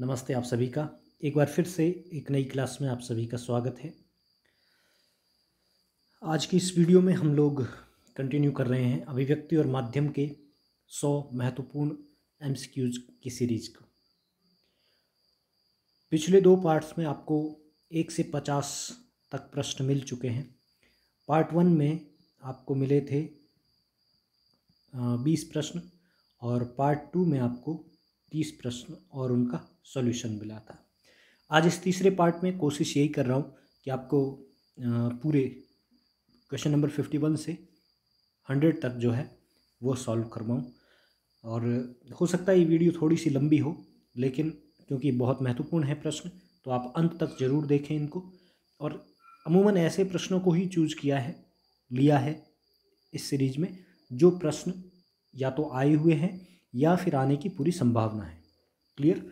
नमस्ते आप सभी का एक बार फिर से एक नई क्लास में आप सभी का स्वागत है आज की इस वीडियो में हम लोग कंटिन्यू कर रहे हैं अभिव्यक्ति और माध्यम के 100 महत्वपूर्ण एमसीक्यूज की सीरीज को पिछले दो पार्ट्स में आपको एक से पचास तक प्रश्न मिल चुके हैं पार्ट वन में आपको मिले थे बीस प्रश्न और पार्ट टू में आपको तीस प्रश्न और उनका सॉल्यूशन मिला था आज इस तीसरे पार्ट में कोशिश यही कर रहा हूँ कि आपको पूरे क्वेश्चन नंबर फिफ्टी वन से हंड्रेड तक जो है वो सॉल्व करवाऊँ और हो सकता है ये वीडियो थोड़ी सी लंबी हो लेकिन क्योंकि बहुत महत्वपूर्ण है प्रश्न तो आप अंत तक ज़रूर देखें इनको और अमूमन ऐसे प्रश्नों को ही चूज किया है लिया है इस सीरीज में जो प्रश्न या तो आए हुए हैं या फिर आने की पूरी संभावना है क्लियर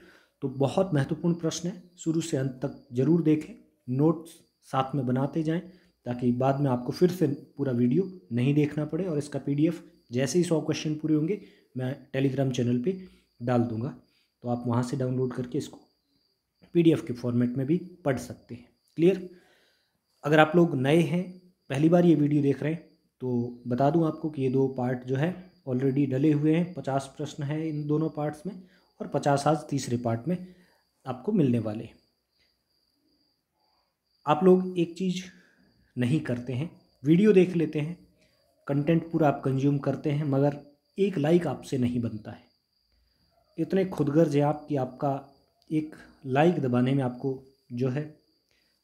तो बहुत महत्वपूर्ण प्रश्न है शुरू से अंत तक जरूर देखें नोट्स साथ में बनाते जाएं ताकि बाद में आपको फिर से पूरा वीडियो नहीं देखना पड़े और इसका पीडीएफ जैसे ही सौ क्वेश्चन पूरे होंगे मैं टेलीग्राम चैनल पे डाल दूंगा तो आप वहाँ से डाउनलोड करके इसको पीडीएफ के फॉर्मेट में भी पढ़ सकते हैं क्लियर अगर आप लोग नए हैं पहली बार ये वीडियो देख रहे हैं तो बता दूं आपको कि ये दो पार्ट जो है ऑलरेडी डले हुए हैं पचास प्रश्न हैं इन दोनों पार्ट्स में और पचास आज तीसरे पार्ट में आपको मिलने वाले आप लोग एक चीज़ नहीं करते हैं वीडियो देख लेते हैं कंटेंट पूरा आप कंज्यूम करते हैं मगर एक लाइक आपसे नहीं बनता है इतने खुदगर्ज हैं आप कि आपका एक लाइक दबाने में आपको जो है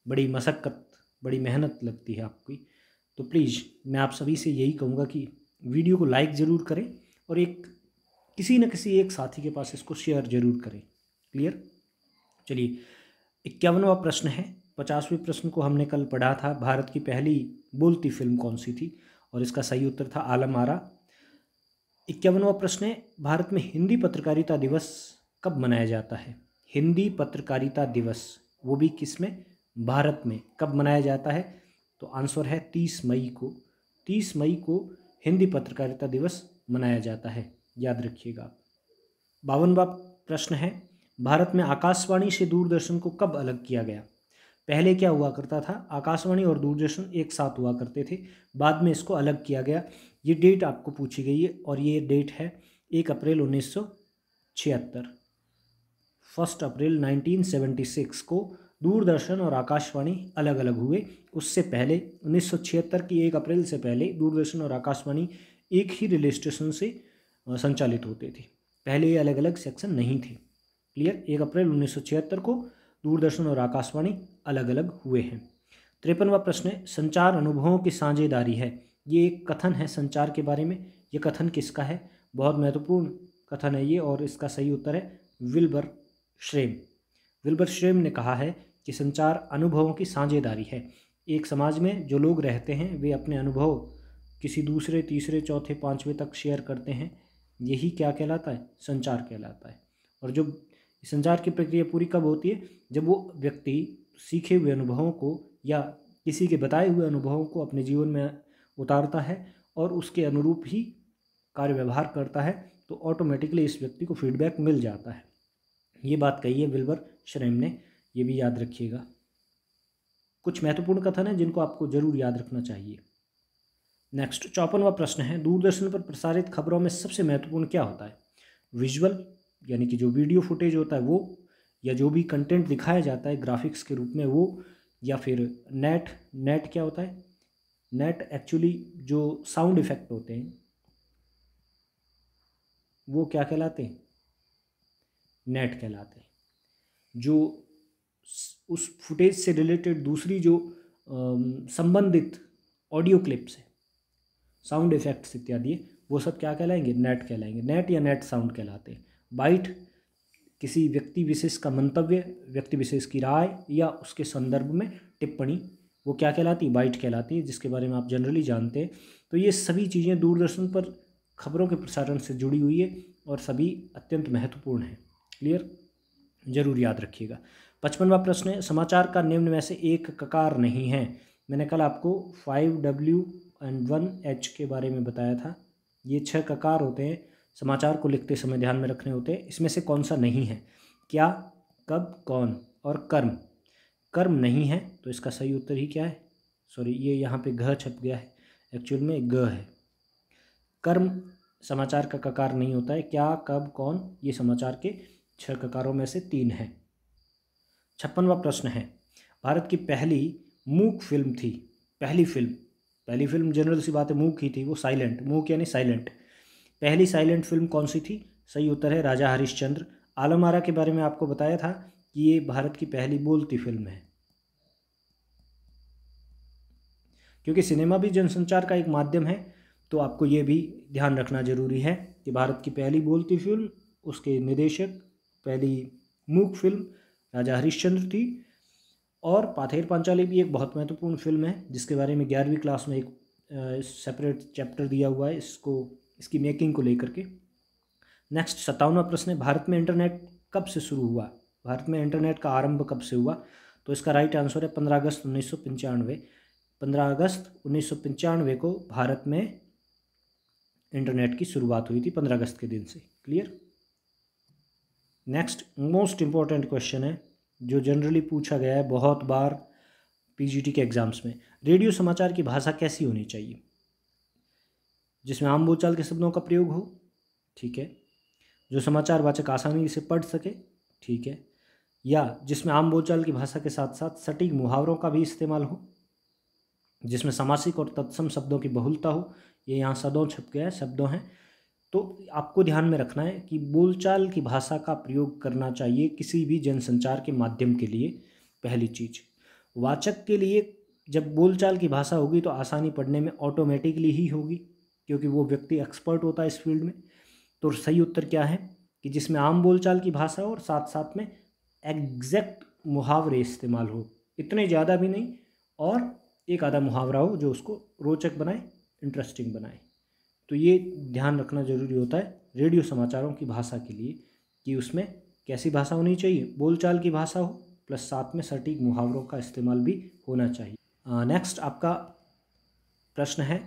बड़ी मशक्क़त बड़ी मेहनत लगती है आपकी तो प्लीज़ मैं आप सभी से यही कहूँगा कि वीडियो को लाइक ज़रूर करें और एक किसी न किसी एक साथी के पास इसको शेयर जरूर करें क्लियर चलिए इक्यावनवा प्रश्न है पचासवें प्रश्न को हमने कल पढ़ा था भारत की पहली बोलती फिल्म कौन सी थी और इसका सही उत्तर था आलम आरा इक्यावनवा प्रश्न है भारत में हिंदी पत्रकारिता दिवस कब मनाया जाता है हिंदी पत्रकारिता दिवस वो भी किस में भारत में कब मनाया जाता है तो आंसर है तीस मई को तीस मई को हिंदी पत्रकारिता दिवस मनाया जाता है याद रखिएगा बावनवा प्रश्न है भारत में आकाशवाणी से दूरदर्शन को कब अलग किया गया पहले क्या हुआ करता था आकाशवाणी और दूरदर्शन एक साथ हुआ करते थे बाद में इसको अलग किया गया ये डेट आपको पूछी गई है और ये डेट है एक अप्रैल उन्नीस सौ छिहत्तर फर्स्ट अप्रैल 1976 को दूरदर्शन और आकाशवाणी अलग अलग हुए उससे पहले 1976 की एक अप्रैल से पहले दूरदर्शन और आकाशवाणी एक ही रेलवे स्टेशन से संचालित होते थे पहले ये अलग अलग सेक्शन नहीं थे क्लियर एक अप्रैल उन्नीस को दूरदर्शन और आकाशवाणी अलग अलग हुए हैं तिरपनवा प्रश्न है संचार अनुभवों की साझेदारी है ये एक कथन है संचार के बारे में ये कथन किसका है बहुत महत्वपूर्ण कथन है ये और इसका सही उत्तर है विल्बर श्रेम विल्बर श्रेम ने कहा है कि संचार अनुभवों की साझेदारी है एक समाज में जो लोग रहते हैं वे अपने अनुभव किसी दूसरे तीसरे चौथे पाँचवें तक शेयर करते हैं यही क्या कहलाता है संचार कहलाता है और जो संचार की प्रक्रिया पूरी कब होती है जब वो व्यक्ति सीखे हुए अनुभवों को या किसी के बताए हुए अनुभवों को अपने जीवन में उतारता है और उसके अनुरूप ही कार्य व्यवहार करता है तो ऑटोमेटिकली इस व्यक्ति को फीडबैक मिल जाता है ये बात कही है विल्बर श्रेम ने ये भी याद रखिएगा कुछ महत्वपूर्ण कथन है जिनको आपको ज़रूर याद रखना चाहिए नेक्स्ट चौपनवा प्रश्न है दूरदर्शन पर प्रसारित खबरों में सबसे महत्वपूर्ण क्या होता है विजुअल यानी कि जो वीडियो फुटेज होता है वो या जो भी कंटेंट दिखाया जाता है ग्राफिक्स के रूप में वो या फिर नेट नेट क्या होता है नेट एक्चुअली जो साउंड इफेक्ट होते हैं वो क्या कहलाते हैं नेट कहलाते हैं जो उस फुटेज से रिलेटेड दूसरी जो संबंधित ऑडियो क्लिप्स है साउंड इफेक्ट्स इत्यादि वो सब क्या कहलाएंगे नेट कहलाएंगे नेट या नेट साउंड कहलाते हैं बाइट किसी व्यक्ति विशेष का मंतव्य व्यक्ति विशेष की राय या उसके संदर्भ में टिप्पणी वो क्या कहलाती है बाइट कहलाती है जिसके बारे में आप जनरली जानते हैं तो ये सभी चीज़ें दूरदर्शन पर खबरों के प्रसारण से जुड़ी हुई है और सभी अत्यंत महत्वपूर्ण हैं क्लियर जरूर याद रखिएगा पचपनवा प्रश्न है समाचार का निम्न में से एक ककार नहीं है मैंने कल आपको five W and one H के बारे में बताया था ये छह ककार होते हैं समाचार को लिखते समय ध्यान में रखने होते हैं इसमें से कौन सा नहीं है क्या कब कौन और कर्म कर्म नहीं है तो इसका सही उत्तर ही क्या है सॉरी ये यहाँ पे घ छप गया है एक्चुअल में ग है कर्म समाचार का ककार नहीं होता है क्या कब कौन ये समाचार के छह ककारों में से तीन है छप्पनवा प्रश्न है भारत की पहली मूक फिल्म थी पहली फिल्म पहली फिल्म जनरल सी बात है मूक ही थी वो साइलेंट मूक यानी साइलेंट पहली साइलेंट फिल्म कौन सी थी सही उत्तर है राजा हरिश्चंद्र आलमारा के बारे में आपको बताया था कि ये भारत की पहली बोलती फिल्म है क्योंकि सिनेमा भी जनसंचार का एक माध्यम है तो आपको ये भी ध्यान रखना जरूरी है कि भारत की पहली बोलती फिल्म उसके निर्देशक पहली मूक फिल्म राजा हरिश्चंद्र थी और पाथेर पांचाली भी एक बहुत महत्वपूर्ण फिल्म है जिसके बारे में ग्यारहवीं क्लास में एक सेपरेट चैप्टर दिया हुआ है इसको इसकी मेकिंग को लेकर के नेक्स्ट सत्तावनवा प्रश्न है भारत में इंटरनेट कब से शुरू हुआ भारत में इंटरनेट का आरंभ कब से हुआ तो इसका राइट आंसर है पंद्रह अगस्त उन्नीस सौ पंचानवे पंद्रह अगस्त उन्नीस सौ पंचानवे को भारत में इंटरनेट की शुरुआत हुई थी पंद्रह अगस्त के दिन से clear next most important question है जो जनरली पूछा गया है बहुत बार पीजीटी के एग्ज़ाम्स में रेडियो समाचार की भाषा कैसी होनी चाहिए जिसमें आम बोलचाल के शब्दों का प्रयोग हो ठीक है जो समाचार वाचक आसानी से पढ़ सके ठीक है या जिसमें आम बोलचाल की भाषा के साथ साथ सटीक मुहावरों का भी इस्तेमाल हो जिसमें सामासिक और तत्सम शब्दों की बहुलता हो ये यहाँ सदों छप गया है शब्दों हैं तो आपको ध्यान में रखना है कि बोलचाल की भाषा का प्रयोग करना चाहिए किसी भी जनसंचार के माध्यम के लिए पहली चीज वाचक के लिए जब बोलचाल की भाषा होगी तो आसानी पढ़ने में ऑटोमेटिकली ही होगी क्योंकि वो व्यक्ति एक्सपर्ट होता है इस फील्ड में तो सही उत्तर क्या है कि जिसमें आम बोलचाल की भाषा हो और साथ साथ में एग्जैक्ट मुहावरे इस्तेमाल हो इतने ज़्यादा भी नहीं और एक आधा मुहावरा हो जो उसको रोचक बनाए इंटरेस्टिंग बनाए तो ये ध्यान रखना ज़रूरी होता है रेडियो समाचारों की भाषा के लिए कि उसमें कैसी भाषा होनी चाहिए बोलचाल की भाषा हो प्लस साथ में सटीक मुहावरों का इस्तेमाल भी होना चाहिए नेक्स्ट आपका प्रश्न है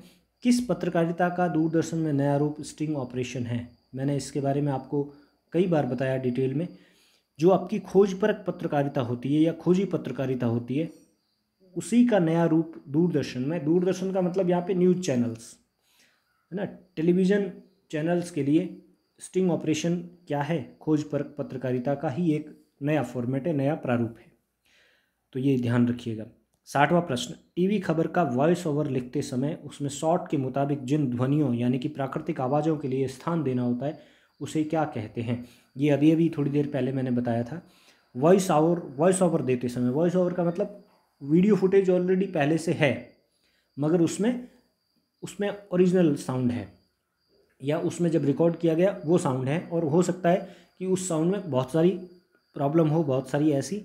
किस पत्रकारिता का दूरदर्शन में नया रूप स्टिंग ऑपरेशन है मैंने इसके बारे में आपको कई बार बताया डिटेल में जो आपकी खोज परक पत्रकारिता होती है या खोजी पत्रकारिता होती है उसी का नया रूप दूरदर्शन में दूरदर्शन का मतलब यहाँ पे न्यूज़ चैनल्स है ना टेलीविज़न चैनल्स के लिए स्टिंग ऑपरेशन क्या है खोज पर पत्रकारिता का ही एक नया फॉर्मेट है नया प्रारूप है तो ये ध्यान रखिएगा साठवां प्रश्न टीवी खबर का वॉइस ओवर लिखते समय उसमें शॉर्ट के मुताबिक जिन ध्वनियों यानी कि प्राकृतिक आवाज़ों के लिए स्थान देना होता है उसे क्या कहते हैं ये अभी अभी थोड़ी देर पहले मैंने बताया था वॉइस ओवर वॉइस ओवर देते समय वॉइस ओवर का मतलब वीडियो फुटेज ऑलरेडी पहले से है मगर उसमें उसमें ओरिजिनल साउंड है या उसमें जब रिकॉर्ड किया गया वो साउंड है और हो सकता है कि उस साउंड में बहुत सारी प्रॉब्लम हो बहुत सारी ऐसी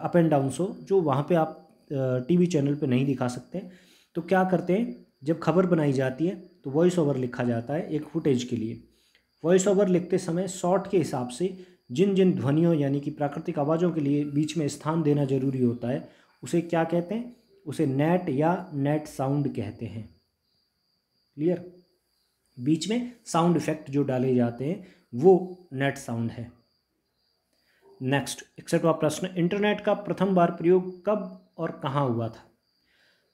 अप एंड डाउन्स हो जो वहाँ पे आप टीवी चैनल पे नहीं दिखा सकते तो क्या करते हैं जब खबर बनाई जाती है तो वॉइस ओवर लिखा जाता है एक फुटेज के लिए वॉइस ओवर लिखते समय शॉर्ट के हिसाब से जिन जिन ध्वनियों यानी कि प्राकृतिक आवाज़ों के लिए बीच में स्थान देना जरूरी होता है उसे क्या कहते हैं उसे नेट या नेट साउंड कहते हैं क्लियर बीच में साउंड इफेक्ट जो डाले जाते हैं वो नेट साउंड है नेक्स्ट इकसठवा प्रश्न इंटरनेट का प्रथम बार प्रयोग कब और कहाँ हुआ था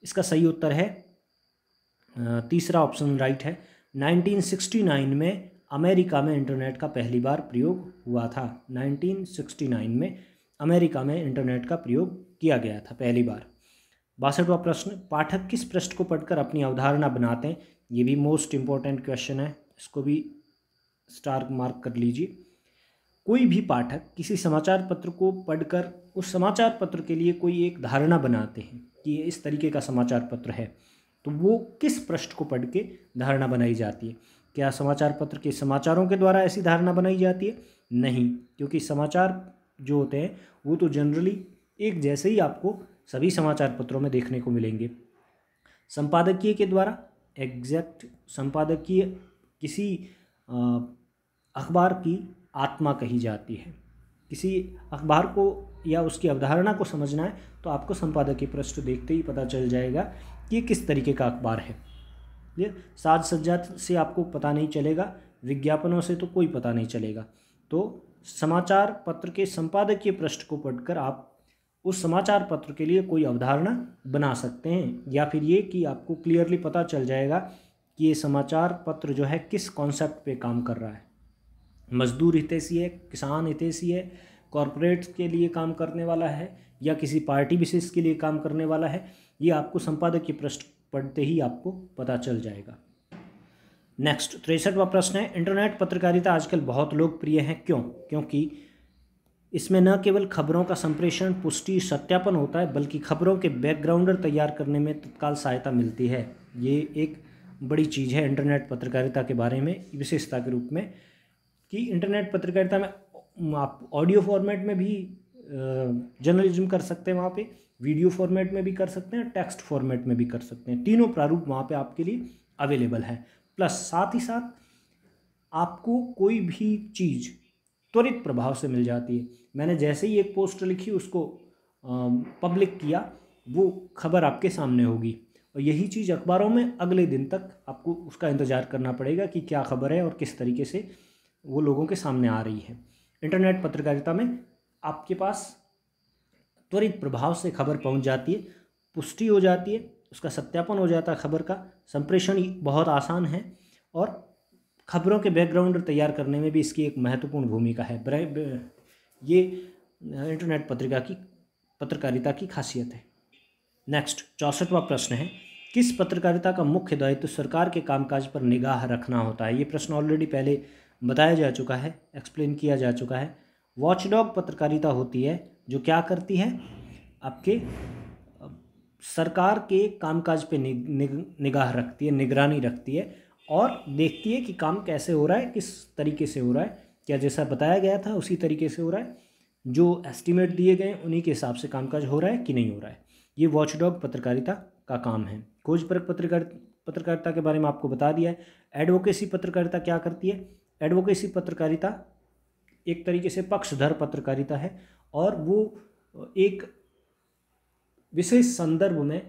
इसका सही उत्तर है तीसरा ऑप्शन राइट है 1969 में अमेरिका में इंटरनेट का पहली बार प्रयोग हुआ था 1969 में अमेरिका में इंटरनेट का प्रयोग किया गया था पहली बार बासठवा प्रश्न पाठक किस पृष्ठ को पढ़कर अपनी अवधारणा बनाते हैं ये भी मोस्ट इम्पॉर्टेंट क्वेश्चन है इसको भी स्टार मार्क कर लीजिए कोई भी पाठक किसी समाचार पत्र को पढ़कर उस समाचार पत्र के लिए कोई एक धारणा बनाते हैं कि ये इस तरीके का समाचार पत्र है तो वो किस पृष्ठ को पढ़ के धारणा बनाई जाती है क्या समाचार पत्र के समाचारों के द्वारा ऐसी धारणा बनाई जाती है नहीं क्योंकि समाचार जो होते हैं वो तो जनरली एक जैसे ही आपको सभी समाचार पत्रों में देखने को मिलेंगे संपादकीय के द्वारा एग्जैक्ट संपादकीय किसी अखबार की आत्मा कही जाती है किसी अखबार को या उसकी अवधारणा को समझना है तो आपको संपादकीय पृष्ठ देखते ही पता चल जाएगा कि ये किस तरीके का अखबार है साज सज्जा से आपको पता नहीं चलेगा विज्ञापनों से तो कोई पता नहीं चलेगा तो समाचार पत्र के संपादकीय पृष्ठ को पढ़कर आप उस समाचार पत्र के लिए कोई अवधारणा बना सकते हैं या फिर ये कि आपको क्लियरली पता चल जाएगा कि ये समाचार पत्र जो है किस कॉन्सेप्ट पे काम कर रहा है मजदूर हितैषी है किसान हितैषी है कॉरपोरेट के लिए काम करने वाला है या किसी पार्टी विशेष के लिए काम करने वाला है ये आपको संपादक के प्रश्न पढ़ते ही आपको पता चल जाएगा नेक्स्ट तिरसठवा प्रश्न है इंटरनेट पत्रकारिता आजकल बहुत लोकप्रिय है क्यों क्योंकि इसमें न केवल खबरों का संप्रेषण पुष्टि सत्यापन होता है बल्कि खबरों के बैकग्राउंडर तैयार करने में तत्काल सहायता मिलती है ये एक बड़ी चीज़ है इंटरनेट पत्रकारिता के बारे में विशेषता के रूप में कि इंटरनेट पत्रकारिता में आप ऑडियो फॉर्मेट में भी जर्नलिज्म कर सकते हैं वहाँ पे वीडियो फॉर्मेट में भी कर सकते हैं टेक्स्ट फॉर्मेट में भी कर सकते हैं तीनों प्रारूप वहाँ पे आपके लिए अवेलेबल है प्लस साथ ही साथ आपको कोई भी चीज़ त्वरित प्रभाव से मिल जाती है मैंने जैसे ही एक पोस्ट लिखी उसको पब्लिक किया वो खबर आपके सामने होगी और यही चीज़ अखबारों में अगले दिन तक आपको उसका इंतज़ार करना पड़ेगा कि क्या खबर है और किस तरीके से वो लोगों के सामने आ रही है इंटरनेट पत्रकारिता में आपके पास त्वरित प्रभाव से खबर पहुंच जाती है पुष्टि हो जाती है उसका सत्यापन हो जाता है खबर का संप्रेषण बहुत आसान है और खबरों के बैकग्राउंड तैयार करने में भी इसकी एक महत्वपूर्ण भूमिका है ये इंटरनेट पत्रिका की पत्रकारिता की खासियत है नेक्स्ट चौसठवा प्रश्न है किस पत्रकारिता का मुख्य दायित्व तो सरकार के कामकाज पर निगाह रखना होता है ये प्रश्न ऑलरेडी पहले बताया जा चुका है एक्सप्लेन किया जा चुका है वॉचडॉग पत्रकारिता होती है जो क्या करती है आपके सरकार के कामकाज पे निगाह रखती है निगरानी रखती है और देखती है कि काम कैसे हो रहा है किस तरीके से हो रहा है क्या जैसा बताया गया था उसी तरीके से हो रहा है जो एस्टिमेट दिए गए उन्हीं के हिसाब से कामकाज हो रहा है कि नहीं हो रहा है ये वॉचडॉग पत्रकारिता का काम है खोज परक पत्रकार पत्रकारिता के बारे में आपको बता दिया है एडवोकेसी पत्रकारिता क्या करती है एडवोकेसी पत्रकारिता एक तरीके से पक्षधर पत्रकारिता है और वो एक विशेष संदर्भ में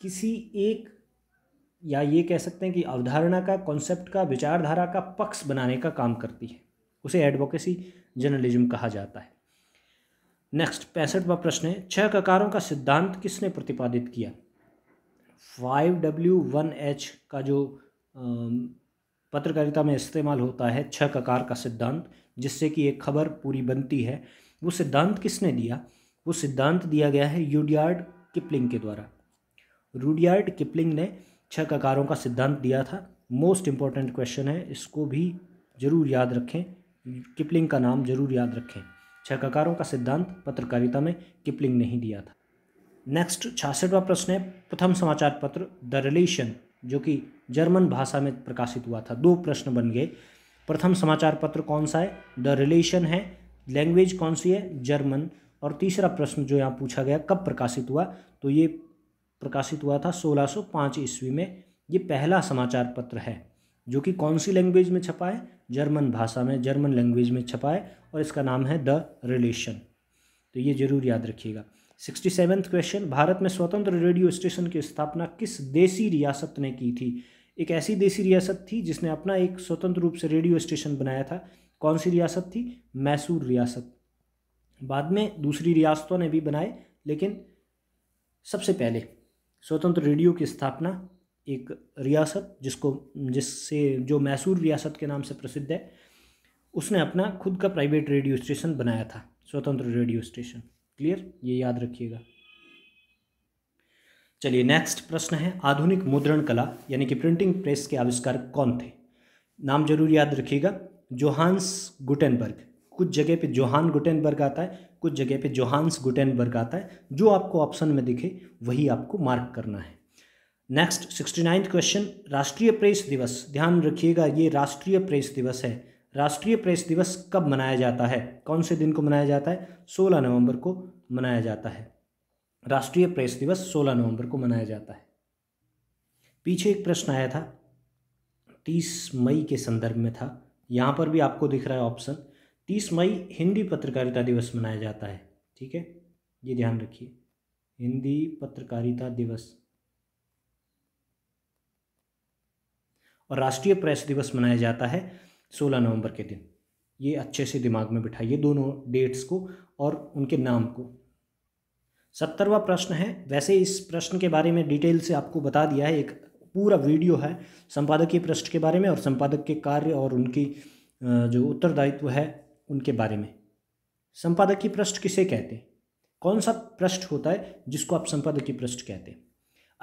किसी एक या ये कह सकते हैं कि अवधारणा का कॉन्सेप्ट का विचारधारा का पक्ष बनाने का काम करती है उसे एडवोकेसी जर्नलिज्म कहा जाता है नेक्स्ट पैंसठवा प्रश्न है छह ककारों का सिद्धांत किसने प्रतिपादित किया फाइव डब्ल्यू वन एच का जो पत्रकारिता में इस्तेमाल होता है छह ककार का सिद्धांत जिससे कि एक खबर पूरी बनती है वो सिद्धांत किसने दिया वो सिद्धांत दिया गया है यूडियार्ड किपलिंग के द्वारा रूडियार्ड किपलिंग ने छह ककारों का सिद्धांत दिया था मोस्ट इम्पॉर्टेंट क्वेश्चन है इसको भी ज़रूर याद रखें किपलिंग का नाम ज़रूर याद रखें छह ककारों का सिद्धांत पत्रकारिता में किपलिंग ने ही दिया था नेक्स्ट छासठवा प्रश्न है प्रथम समाचार पत्र द रिलेशन जो कि जर्मन भाषा में प्रकाशित हुआ था दो प्रश्न बन गए प्रथम समाचार पत्र कौन सा है द रिलेशन है लैंग्वेज कौन सी है जर्मन और तीसरा प्रश्न जो यहाँ पूछा गया कब प्रकाशित हुआ तो ये प्रकाशित हुआ था 1605 ईस्वी में ये पहला समाचार पत्र है जो कि कौन सी लैंग्वेज में छपा है जर्मन भाषा में जर्मन लैंग्वेज में छपा है और इसका नाम है द रिलेशन तो ये जरूर याद रखिएगा सिक्सटी सेवेंथ क्वेश्चन भारत में स्वतंत्र रेडियो स्टेशन की स्थापना किस देसी रियासत ने की थी एक ऐसी देसी रियासत थी जिसने अपना एक स्वतंत्र रूप से रेडियो स्टेशन बनाया था कौन सी रियासत थी मैसूर रियासत बाद में दूसरी रियासतों ने भी बनाए लेकिन सबसे पहले स्वतंत्र रेडियो की स्थापना एक रियासत जिसको जिससे जो मैसूर रियासत के नाम से प्रसिद्ध है उसने अपना खुद का प्राइवेट रेडियो स्टेशन बनाया था स्वतंत्र रेडियो स्टेशन क्लियर ये याद रखिएगा चलिए नेक्स्ट प्रश्न है आधुनिक मुद्रण कला यानी कि प्रिंटिंग प्रेस के आविष्कार कौन थे नाम जरूर याद रखिएगा जोहान्स गुटेनबर्ग कुछ जगह पे जोहान गुटेनबर्ग आता है कुछ जगह पे जोहान्स गुटेनबर्ग आता है जो आपको ऑप्शन में दिखे वही आपको मार्क करना है नेक्स्ट सिक्सटी नाइन्थ क्वेश्चन राष्ट्रीय प्रेस दिवस ध्यान रखिएगा ये राष्ट्रीय प्रेस दिवस है राष्ट्रीय प्रेस दिवस कब मनाया जाता है कौन से दिन को मनाया जाता है सोलह नवंबर को मनाया जाता है राष्ट्रीय प्रेस दिवस सोलह नवंबर को मनाया जाता है पीछे एक प्रश्न आया था तीस मई के संदर्भ में था यहाँ पर भी आपको दिख रहा है ऑप्शन तीस मई हिंदी पत्रकारिता दिवस मनाया जाता है ठीक है ये ध्यान रखिए हिंदी पत्रकारिता दिवस और राष्ट्रीय प्रेस दिवस मनाया जाता है 16 नवंबर के दिन ये अच्छे से दिमाग में बिठाइए दोनों डेट्स को और उनके नाम को सत्तरवा प्रश्न है वैसे इस प्रश्न के बारे में डिटेल से आपको बता दिया है एक पूरा वीडियो है संपादकीय प्रश्न के बारे में और संपादक के कार्य और उनकी जो उत्तरदायित्व है उनके बारे में संपादकीय पृष्ठ किसे कहते हैं कौन सा पृष्ठ होता है जिसको आप संपादकीय पृष्ठ कहते हैं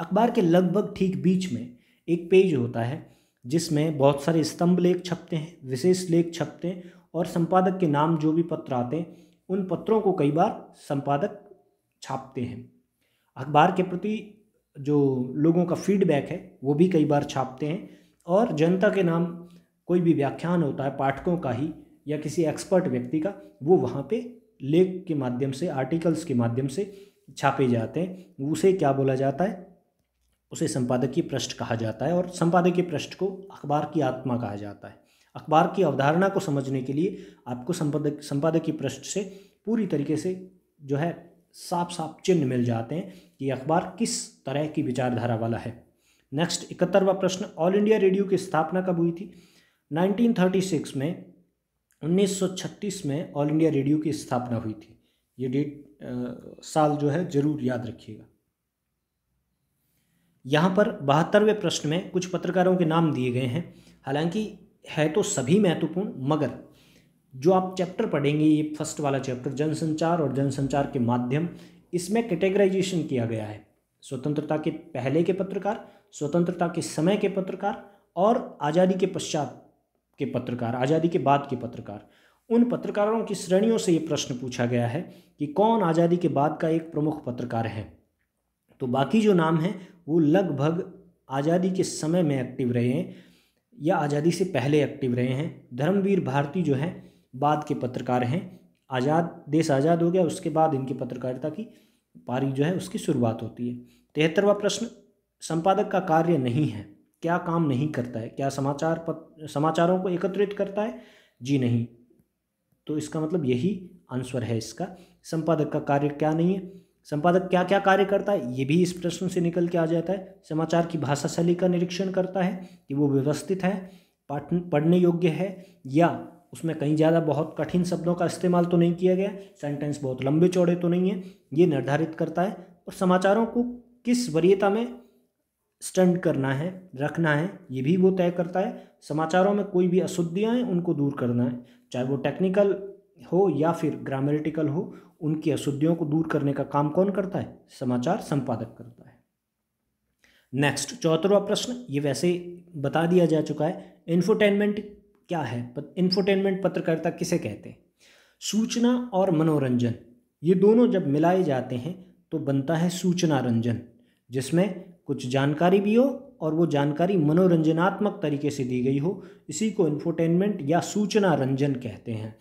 अखबार के लगभग ठीक बीच में एक पेज होता है जिसमें बहुत सारे स्तंभ लेख छपते हैं विशेष लेख छपते हैं और संपादक के नाम जो भी पत्र आते हैं उन पत्रों को कई बार संपादक छापते हैं अखबार के प्रति जो लोगों का फीडबैक है वो भी कई बार छापते हैं और जनता के नाम कोई भी व्याख्यान होता है पाठकों का ही या किसी एक्सपर्ट व्यक्ति का वो वहाँ पे लेख के माध्यम से आर्टिकल्स के माध्यम से छापे जाते हैं उसे क्या बोला जाता है उसे संपादकीय पृष्ठ कहा जाता है और संपादकीय पृष्ठ को अखबार की आत्मा कहा जाता है अखबार की अवधारणा को समझने के लिए आपको संपादक संपादकीय पृष्ठ से पूरी तरीके से जो है साफ साफ चिन्ह मिल जाते हैं कि अखबार किस तरह की विचारधारा वाला है नेक्स्ट इकहत्तरवा प्रश्न ऑल इंडिया रेडियो की स्थापना कब हुई थी 1936 में 1936 में ऑल इंडिया रेडियो की स्थापना हुई थी ये डेट साल जो है ज़रूर याद रखिएगा यहाँ पर बहत्तरवें प्रश्न में कुछ पत्रकारों के नाम दिए गए हैं हालांकि है तो सभी महत्वपूर्ण मगर जो आप चैप्टर पढ़ेंगे ये फर्स्ट वाला चैप्टर जनसंचार और जनसंचार के माध्यम इसमें कैटेगराइजेशन किया गया है स्वतंत्रता के पहले के पत्रकार स्वतंत्रता के समय के पत्रकार और आज़ादी के पश्चात के पत्रकार आज़ादी के बाद के पत्रकार उन पत्रकारों की श्रेणियों से ये प्रश्न पूछा गया है कि कौन आज़ादी के बाद का एक प्रमुख पत्रकार है तो बाकी जो नाम हैं वो लगभग आज़ादी के समय में एक्टिव रहे हैं या आज़ादी से पहले एक्टिव रहे हैं धर्मवीर भारती जो हैं बाद के पत्रकार हैं आज़ाद देश आज़ाद हो गया उसके बाद इनकी पत्रकारिता की पारी जो है उसकी शुरुआत होती है तिहत्तरवा प्रश्न संपादक का कार्य नहीं है क्या काम नहीं करता है क्या समाचार पत्र समाचारों को एकत्रित करता है जी नहीं तो इसका मतलब यही आंसर है इसका संपादक का कार्य क्या नहीं है संपादक क्या क्या कार्य करता है ये भी इस प्रश्न से निकल के आ जाता है समाचार की भाषा शैली का निरीक्षण करता है कि वो व्यवस्थित है पाठ पढ़ने योग्य है या उसमें कहीं ज़्यादा बहुत कठिन शब्दों का इस्तेमाल तो नहीं किया गया सेंटेंस बहुत लंबे चौड़े तो नहीं है ये निर्धारित करता है और समाचारों को किस वरीयता में स्टंट करना है रखना है ये भी वो तय करता है समाचारों में कोई भी अशुद्धियाँ हैं उनको दूर करना है चाहे वो टेक्निकल हो या फिर ग्रामेटिकल हो उनकी अशुद्धियों को दूर करने का काम कौन करता है समाचार संपादक करता है नेक्स्ट चौथा प्रश्न ये वैसे बता दिया जा चुका है इन्फोटेनमेंट क्या है इन्फोटेनमेंट पत्रकारिता किसे कहते हैं सूचना और मनोरंजन ये दोनों जब मिलाए जाते हैं तो बनता है सूचना रंजन जिसमें कुछ जानकारी भी हो और वो जानकारी मनोरंजनात्मक तरीके से दी गई हो इसी को इन्फोटेनमेंट या सूचना रंजन कहते हैं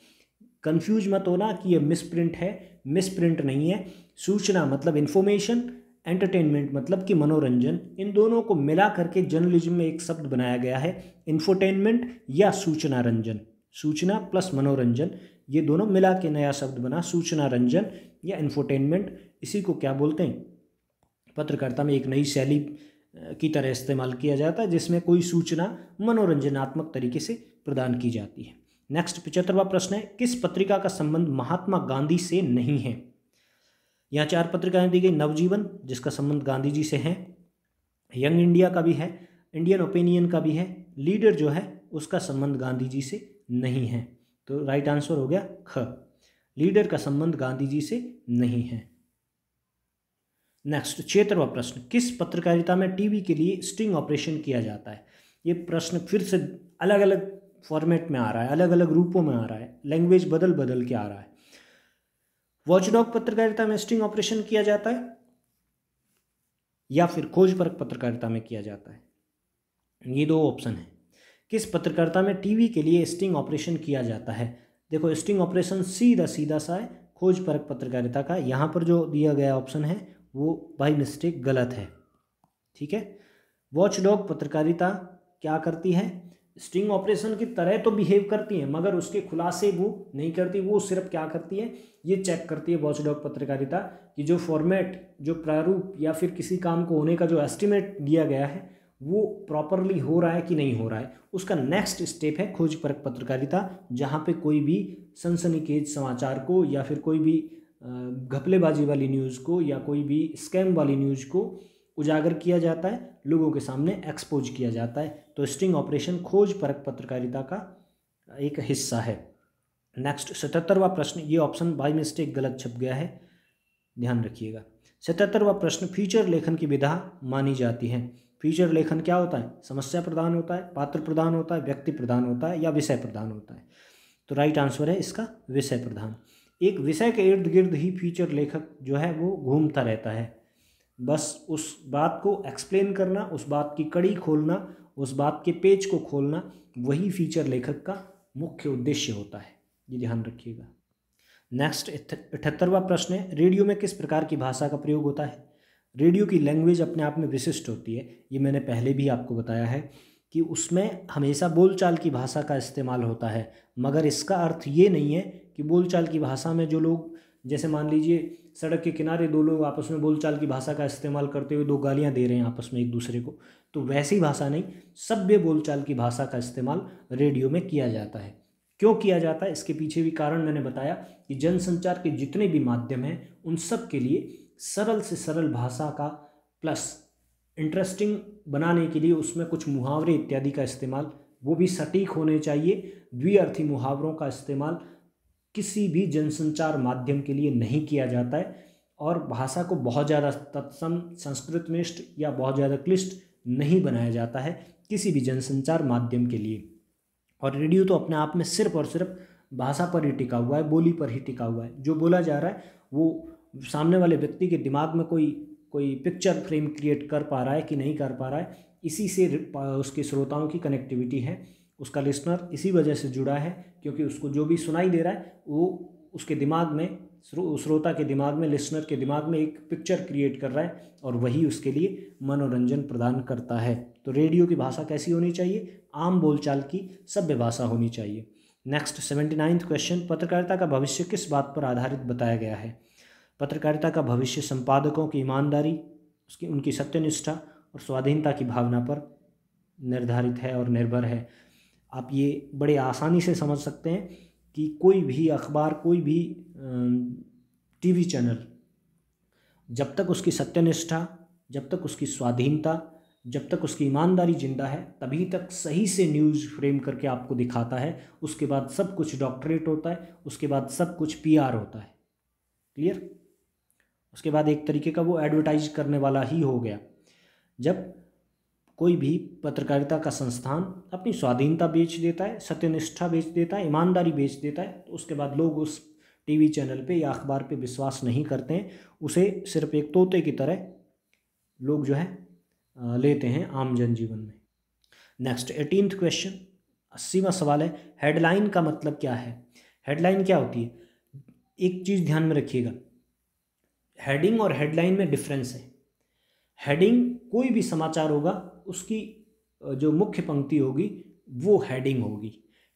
कंफ्यूज मत होना कि ये मिस प्रिंट है मिस प्रिंट नहीं है सूचना मतलब इन्फॉर्मेशन एंटरटेनमेंट मतलब कि मनोरंजन इन दोनों को मिला करके जर्नलिज्म में एक शब्द बनाया गया है इन्फोटेनमेंट या सूचना रंजन सूचना प्लस मनोरंजन ये दोनों मिला के नया शब्द बना सूचना रंजन या इन्फोटेनमेंट इसी को क्या बोलते हैं पत्रकारिता में एक नई शैली की तरह इस्तेमाल किया जाता है जिसमें कोई सूचना मनोरंजनात्मक तरीके से प्रदान की जाती है नेक्स्ट पिचहत्तरवा प्रश्न है किस पत्रिका का संबंध महात्मा गांधी से नहीं है यहाँ चार पत्रिकाएं दी गई नवजीवन जिसका संबंध गांधी जी से है यंग इंडिया का भी है इंडियन ओपिनियन का भी है लीडर जो है उसका संबंध गांधी जी से नहीं है तो राइट आंसर हो गया ख लीडर का संबंध गांधी जी से नहीं है नेक्स्ट क्षेत्रवा प्रश्न किस पत्रकारिता में टीवी के लिए स्टिंग ऑपरेशन किया जाता है ये प्रश्न फिर से अलग अलग फॉर्मेट में आ रहा है अलग अलग रूपों में आ रहा है लैंग्वेज बदल बदल के आ रहा है वॉचडॉग पत्रकारिता में स्टिंग ऑपरेशन किया जाता है या फिर खोजपरक पत्रकारिता में किया जाता है ये दो ऑप्शन है किस पत्रकारिता में टीवी के लिए स्टिंग ऑपरेशन किया जाता है देखो स्टिंग ऑपरेशन सीधा सीधा सा है खोजपरक पत्रकारिता का यहाँ पर जो दिया गया ऑप्शन है वो बाई मिस्टेक गलत है ठीक है वॉच डॉग पत्रकारिता क्या करती है स्टिंग ऑपरेशन की तरह तो बिहेव करती है मगर उसके खुलासे वो नहीं करती वो सिर्फ क्या करती है ये चेक करती है वॉच डॉग पत्रकारिता कि जो फॉर्मेट जो प्रारूप या फिर किसी काम को होने का जो एस्टिमेट दिया गया है वो प्रॉपरली हो रहा है कि नहीं हो रहा है उसका नेक्स्ट स्टेप है खोज परक पत्रकारिता जहाँ पे कोई भी सनसनीखेज समाचार को या फिर कोई भी घपलेबाजी वाली न्यूज़ को या कोई भी स्कैम वाली न्यूज़ को उजागर किया जाता है लोगों के सामने एक्सपोज किया जाता है तो स्टिंग ऑपरेशन खोज परक पत्रकारिता का एक हिस्सा है नेक्स्ट सतहत्तरवा प्रश्न ये ऑप्शन बाई मिस्टेक गलत छप गया है ध्यान रखिएगा सतहत्तरवा प्रश्न फीचर लेखन की विधा मानी जाती है फीचर लेखन क्या होता है समस्या प्रधान होता है पात्र प्रधान होता है व्यक्ति प्रधान होता है या विषय प्रधान होता है तो राइट आंसर है इसका विषय प्रधान एक विषय के इर्द गिर्द ही फीचर लेखक जो है वो घूमता रहता है बस उस बात को एक्सप्लेन करना उस बात की कड़ी खोलना उस बात के पेज को खोलना वही फीचर लेखक का मुख्य उद्देश्य होता है ये ध्यान रखिएगा नेक्स्ट अठहत्तरवा प्रश्न है रेडियो में किस प्रकार की भाषा का प्रयोग होता है रेडियो की लैंग्वेज अपने आप में विशिष्ट होती है ये मैंने पहले भी आपको बताया है कि उसमें हमेशा बोलचाल की भाषा का इस्तेमाल होता है मगर इसका अर्थ ये नहीं है कि बोलचाल की भाषा में जो लोग जैसे मान लीजिए सड़क के किनारे दो लोग आपस में बोलचाल की भाषा का इस्तेमाल करते हुए दो गालियां दे रहे हैं आपस में एक दूसरे को तो वैसी भाषा नहीं सभ्य बोलचाल की भाषा का इस्तेमाल रेडियो में किया जाता है क्यों किया जाता है इसके पीछे भी कारण मैंने बताया कि जनसंचार के जितने भी माध्यम हैं उन सब के लिए सरल से सरल भाषा का प्लस इंटरेस्टिंग बनाने के लिए उसमें कुछ मुहावरे इत्यादि का इस्तेमाल वो भी सटीक होने चाहिए द्विअर्थी मुहावरों का इस्तेमाल किसी भी जनसंचार माध्यम के लिए नहीं किया जाता है और भाषा को बहुत ज़्यादा तत्सम संस्कृत मिष्ट या बहुत ज़्यादा क्लिष्ट नहीं बनाया जाता है किसी भी जनसंचार माध्यम के लिए और रेडियो तो अपने आप में सिर्फ और सिर्फ भाषा पर ही टिका हुआ है बोली पर ही टिका हुआ है जो बोला जा रहा है वो सामने वाले व्यक्ति के दिमाग में कोई कोई पिक्चर फ्रेम क्रिएट कर पा रहा है कि नहीं कर पा रहा है इसी से उसके श्रोताओं की कनेक्टिविटी है उसका लिसनर इसी वजह से जुड़ा है क्योंकि उसको जो भी सुनाई दे रहा है वो उसके दिमाग में श्रोता के दिमाग में लिसनर के दिमाग में एक पिक्चर क्रिएट कर रहा है और वही उसके लिए मनोरंजन प्रदान करता है तो रेडियो की भाषा कैसी होनी चाहिए आम बोलचाल की सभ्य भाषा होनी चाहिए नेक्स्ट सेवेंटी नाइन्थ क्वेश्चन पत्रकारिता का भविष्य किस बात पर आधारित बताया गया है पत्रकारिता का भविष्य संपादकों की ईमानदारी उसकी उनकी सत्यनिष्ठा और स्वाधीनता की भावना पर निर्धारित है और निर्भर है आप ये बड़े आसानी से समझ सकते हैं कि कोई भी अखबार कोई भी टीवी चैनल जब तक उसकी सत्यनिष्ठा जब तक उसकी स्वाधीनता जब तक उसकी ईमानदारी जिंदा है तभी तक सही से न्यूज़ फ्रेम करके आपको दिखाता है उसके बाद सब कुछ डॉक्टरेट होता है उसके बाद सब कुछ पीआर होता है क्लियर उसके बाद एक तरीके का वो एडवर्टाइज करने वाला ही हो गया जब कोई भी पत्रकारिता का संस्थान अपनी स्वाधीनता बेच देता है सत्यनिष्ठा बेच देता है ईमानदारी बेच देता है तो उसके बाद लोग उस टीवी चैनल पे या अखबार पे विश्वास नहीं करते हैं उसे सिर्फ एक तोते की तरह लोग जो है लेते हैं आम जनजीवन में नेक्स्ट एटीनथ क्वेश्चन अस्सीवा सवाल है हेडलाइन का मतलब क्या है हेडलाइन क्या होती है एक चीज़ ध्यान में रखिएगा हेडिंग और हेडलाइन में डिफरेंस है हेडिंग कोई भी समाचार होगा उसकी जो मुख्य पंक्ति होगी वो हेडिंग होगी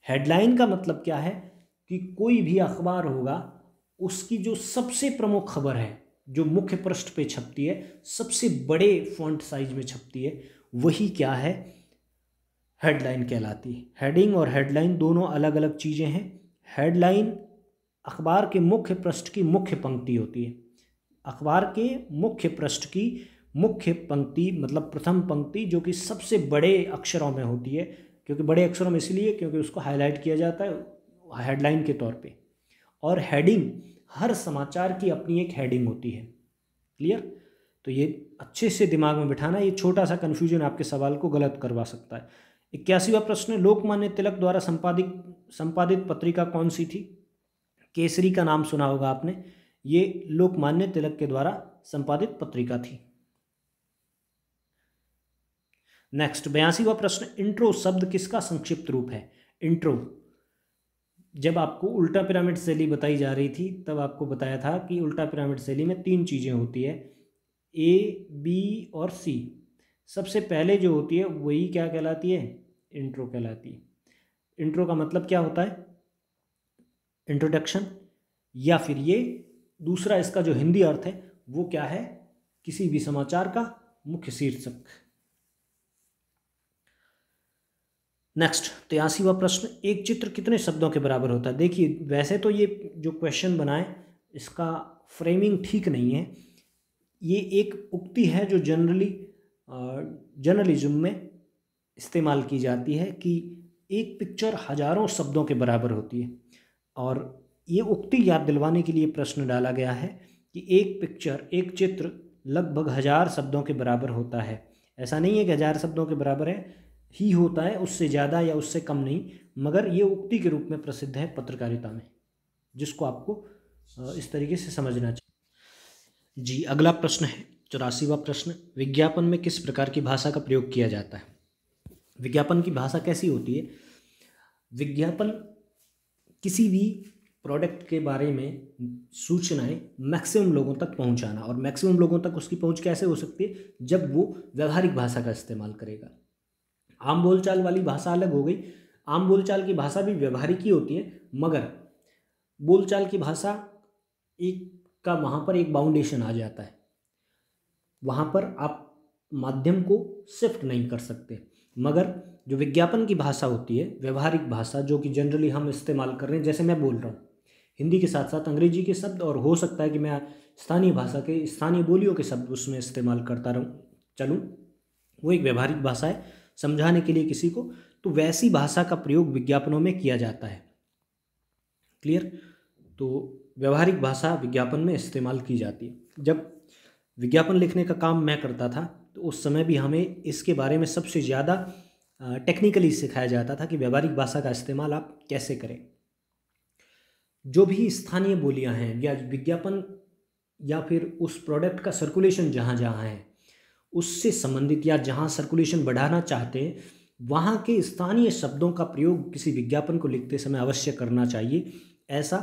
हेडलाइन का मतलब क्या है कि कोई भी अखबार होगा उसकी जो सबसे प्रमुख खबर है जो मुख्य पृष्ठ पे छपती है सबसे बड़े फॉन्ट साइज में छपती है वही क्या है हेडलाइन कहलाती है हेडिंग और हेडलाइन दोनों अलग अलग चीज़ें हैं हेडलाइन अखबार के मुख्य पृष्ठ की मुख्य पंक्ति होती है अखबार के मुख्य पृष्ठ की मुख्य पंक्ति मतलब प्रथम पंक्ति जो कि सबसे बड़े अक्षरों में होती है क्योंकि बड़े अक्षरों में इसलिए क्योंकि उसको हाईलाइट किया जाता है हेडलाइन के तौर पे और हेडिंग हर समाचार की अपनी एक हेडिंग होती है क्लियर तो ये अच्छे से दिमाग में बिठाना ये छोटा सा कन्फ्यूजन आपके सवाल को गलत करवा सकता है इक्यासीवा प्रश्न लोकमान्य तिलक द्वारा संपादित संपादित पत्रिका कौन सी थी केसरी का नाम सुना होगा आपने ये लोकमान्य तिलक के द्वारा संपादित पत्रिका थी नेक्स्ट बयासीवा प्रश्न इंट्रो शब्द किसका संक्षिप्त रूप है इंट्रो जब आपको उल्टा पिरामिड शैली बताई जा रही थी तब आपको बताया था कि उल्टा पिरामिड शैली में तीन चीज़ें होती है ए बी और सी सबसे पहले जो होती है वही क्या कहलाती है इंट्रो कहलाती है इंट्रो का मतलब क्या होता है इंट्रोडक्शन या फिर ये दूसरा इसका जो हिंदी अर्थ है वो क्या है किसी भी समाचार का मुख्य शीर्षक नेक्स्ट तिरासीवा प्रश्न एक चित्र कितने शब्दों के बराबर होता है देखिए वैसे तो ये जो क्वेश्चन बनाए इसका फ्रेमिंग ठीक नहीं है ये एक उक्ति है जो जनरली जर्नलिज्म में इस्तेमाल की जाती है कि एक पिक्चर हजारों शब्दों के बराबर होती है और ये उक्ति याद दिलवाने के लिए प्रश्न डाला गया है कि एक पिक्चर एक चित्र लगभग हज़ार शब्दों के बराबर होता है ऐसा नहीं है कि हज़ार शब्दों के बराबर है ही होता है उससे ज़्यादा या उससे कम नहीं मगर ये उक्ति के रूप में प्रसिद्ध है पत्रकारिता में जिसको आपको इस तरीके से समझना चाहिए जी अगला प्रश्न है चौरासीवा प्रश्न विज्ञापन में किस प्रकार की भाषा का प्रयोग किया जाता है विज्ञापन की भाषा कैसी होती है विज्ञापन किसी भी प्रोडक्ट के बारे में सूचनाएं मैक्सिमम लोगों तक पहुंचाना और मैक्सिमम लोगों तक उसकी पहुंच कैसे हो सकती है जब वो व्यवहारिक भाषा का इस्तेमाल करेगा आम बोलचाल वाली भाषा अलग हो गई आम बोलचाल की भाषा भी व्यवहारिक ही होती है मगर बोलचाल की भाषा एक का वहाँ पर एक बाउंडेशन आ जाता है वहाँ पर आप माध्यम को शिफ्ट नहीं कर सकते मगर जो विज्ञापन की भाषा होती है व्यवहारिक भाषा जो कि जनरली हम इस्तेमाल कर रहे हैं जैसे मैं बोल रहा हूँ हिंदी के साथ साथ अंग्रेजी के शब्द और हो सकता है कि मैं स्थानीय भाषा के स्थानीय बोलियों के शब्द उसमें इस्तेमाल करता रहूँ चलूँ वो एक व्यवहारिक भाषा है समझाने के लिए किसी को तो वैसी भाषा का प्रयोग विज्ञापनों में किया जाता है क्लियर तो व्यवहारिक भाषा विज्ञापन में इस्तेमाल की जाती है जब विज्ञापन लिखने का काम मैं करता था तो उस समय भी हमें इसके बारे में सबसे ज़्यादा टेक्निकली सिखाया जाता था कि व्यवहारिक भाषा का इस्तेमाल आप कैसे करें जो भी स्थानीय बोलियां हैं या विज्ञापन या फिर उस प्रोडक्ट का सर्कुलेशन जहाँ जहाँ है उससे संबंधित या जहाँ सर्कुलेशन बढ़ाना चाहते हैं वहाँ के स्थानीय शब्दों का प्रयोग किसी विज्ञापन को लिखते समय अवश्य करना चाहिए ऐसा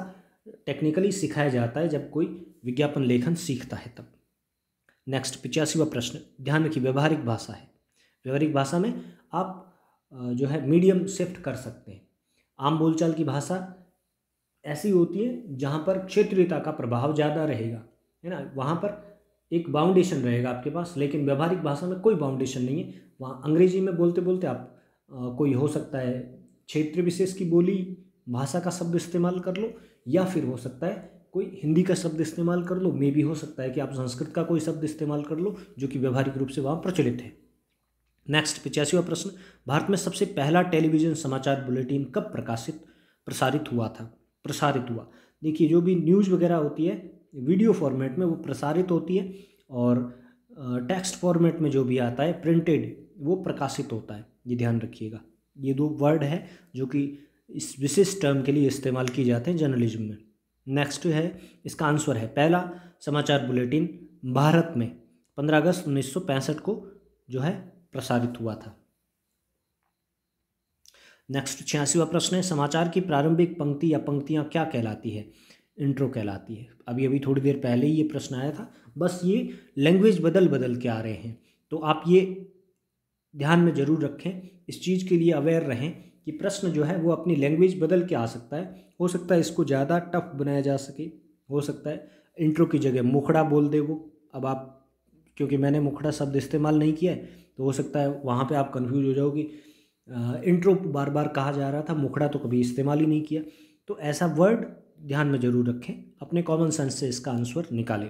टेक्निकली सिखाया जाता है जब कोई विज्ञापन लेखन सीखता है तब नेक्स्ट पिचासीवा प्रश्न ध्यान रखिए व्यवहारिक भाषा है व्यवहारिक भाषा में आप जो है मीडियम शिफ्ट कर सकते हैं आम बोलचाल की भाषा ऐसी होती है जहाँ पर क्षेत्रीयता का प्रभाव ज़्यादा रहेगा है ना वहाँ पर एक बाउंडेशन रहेगा आपके पास लेकिन व्यवहारिक भाषा में कोई बाउंडेशन नहीं है वहाँ अंग्रेजी में बोलते बोलते आप आ, कोई हो सकता है क्षेत्र विशेष की बोली भाषा का शब्द इस्तेमाल कर लो या फिर हो सकता है कोई हिंदी का शब्द इस्तेमाल कर लो मे भी हो सकता है कि आप संस्कृत का कोई शब्द इस्तेमाल कर लो जो कि व्यवहारिक रूप से वहाँ प्रचलित है नेक्स्ट पिचासीवा प्रश्न भारत में सबसे पहला टेलीविजन समाचार बुलेटिन कब प्रकाशित प्रसारित हुआ था प्रसारित हुआ देखिए जो भी न्यूज़ वगैरह होती है वीडियो फॉर्मेट में वो प्रसारित होती है और टेक्स्ट फॉर्मेट में जो भी आता है प्रिंटेड वो प्रकाशित होता है ये ध्यान रखिएगा ये दो वर्ड है जो कि इस विशिष्ट टर्म के लिए इस्तेमाल किए जाते हैं जर्नलिज्म में नेक्स्ट है इसका आंसर है पहला समाचार बुलेटिन भारत में पंद्रह अगस्त उन्नीस को जो है प्रसारित हुआ था नेक्स्ट छियासीवा प्रश्न है समाचार की प्रारंभिक पंक्ति या पंक्तियाँ क्या कहलाती है इंट्रो कहलाती है अभी अभी थोड़ी देर पहले ही ये प्रश्न आया था बस ये लैंग्वेज बदल बदल के आ रहे हैं तो आप ये ध्यान में ज़रूर रखें इस चीज़ के लिए अवेयर रहें कि प्रश्न जो है वो अपनी लैंग्वेज बदल के आ सकता है हो सकता है इसको ज़्यादा टफ बनाया जा सके हो सकता है इंट्रो की जगह मुखड़ा बोल दे वो अब आप क्योंकि मैंने मुखड़ा शब्द इस्तेमाल नहीं किया है तो हो सकता है वहाँ पे आप कंफ्यूज हो जाओगे इंट्रो बार बार कहा जा रहा था मुखड़ा तो कभी इस्तेमाल ही नहीं किया तो ऐसा वर्ड ध्यान में जरूर रखें अपने कॉमन सेंस से इसका आंसर निकालें